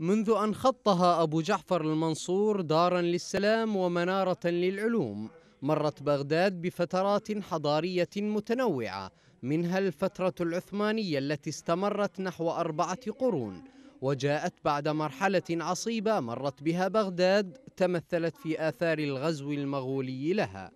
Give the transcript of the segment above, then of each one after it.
منذ أن خطها أبو جعفر المنصور دارا للسلام ومنارة للعلوم مرت بغداد بفترات حضارية متنوعة منها الفترة العثمانية التي استمرت نحو أربعة قرون وجاءت بعد مرحلة عصيبة مرت بها بغداد تمثلت في آثار الغزو المغولي لها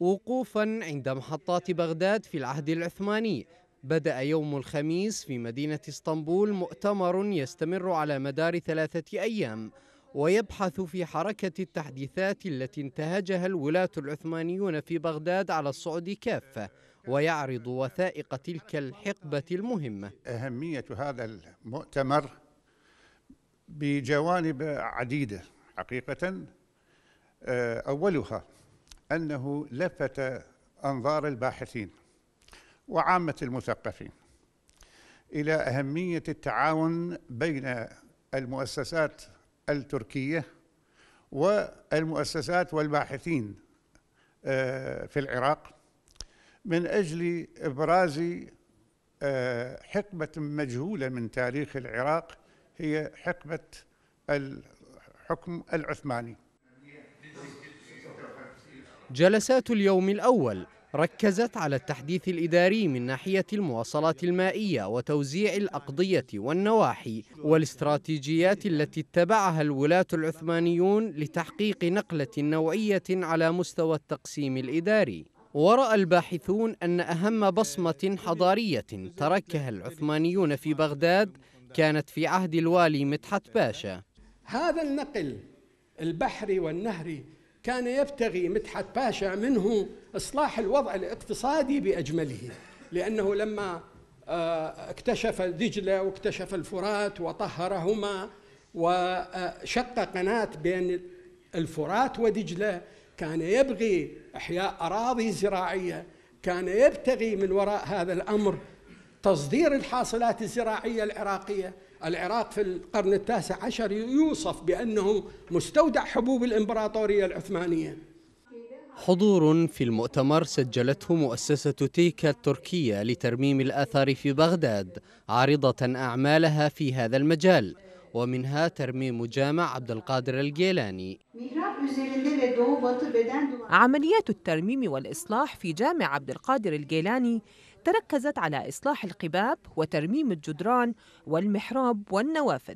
وقوفا عند محطات بغداد في العهد العثماني بدأ يوم الخميس في مدينة اسطنبول مؤتمر يستمر على مدار ثلاثة أيام ويبحث في حركة التحديثات التي انتهجها الولاة العثمانيون في بغداد على الصعود كافة ويعرض وثائق تلك الحقبة المهمة أهمية هذا المؤتمر بجوانب عديدة حقيقة آه، أولها أنه لفت أنظار الباحثين وعامة المثقفين إلى أهمية التعاون بين المؤسسات التركية والمؤسسات والباحثين آه، في العراق من أجل إبراز آه، حقبة مجهولة من تاريخ العراق هي حقبة الحكم العثماني جلسات اليوم الأول ركزت على التحديث الإداري من ناحية المواصلات المائية وتوزيع الأقضية والنواحي والاستراتيجيات التي اتبعها الولاة العثمانيون لتحقيق نقلة نوعية على مستوى التقسيم الإداري ورأى الباحثون أن أهم بصمة حضارية تركها العثمانيون في بغداد كانت في عهد الوالي مدحت باشا هذا النقل البحري والنهري كان يبتغي مدحت باشا منه إصلاح الوضع الاقتصادي بأجمله لأنه لما آه، اكتشف دجلة واكتشف الفرات وطهرهما وشق قناة بين الفرات ودجلة كان يبغي إحياء أراضي زراعية كان يبتغي من وراء هذا الأمر تصدير الحاصلات الزراعية العراقية العراق في القرن التاسع عشر يوصف بأنه مستودع حبوب الإمبراطورية العثمانية حضور في المؤتمر سجلته مؤسسة تيكا التركية لترميم الآثار في بغداد عارضة أعمالها في هذا المجال ومنها ترميم جامع عبد القادر الجيلاني عمليات الترميم والإصلاح في جامع عبد القادر الجيلاني تركزت على إصلاح القباب وترميم الجدران والمحراب والنوافذ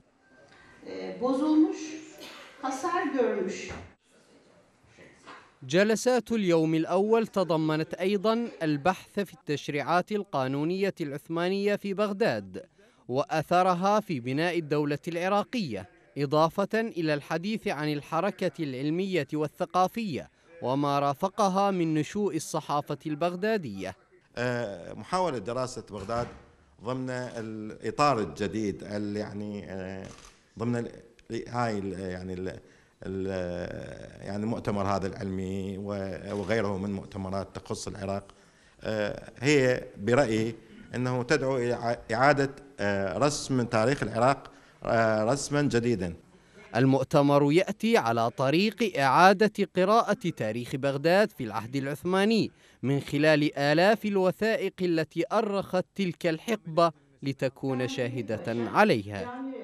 جلسات اليوم الأول تضمنت أيضا البحث في التشريعات القانونية العثمانية في بغداد وأثرها في بناء الدولة العراقية إضافة إلى الحديث عن الحركة العلمية والثقافية وما رافقها من نشوء الصحافة البغدادية آه، محاولة دراسة بغداد ضمن الإطار الجديد اللي يعني آه، ضمن هاي يعني يعني المؤتمر هذا العلمي وغيره من مؤتمرات تخص العراق آه، هي برأيي أنه تدعو إلى إعادة رسم تاريخ العراق رسما جديدا المؤتمر يأتي على طريق إعادة قراءة تاريخ بغداد في العهد العثماني من خلال آلاف الوثائق التي أرخت تلك الحقبة لتكون شاهدة عليها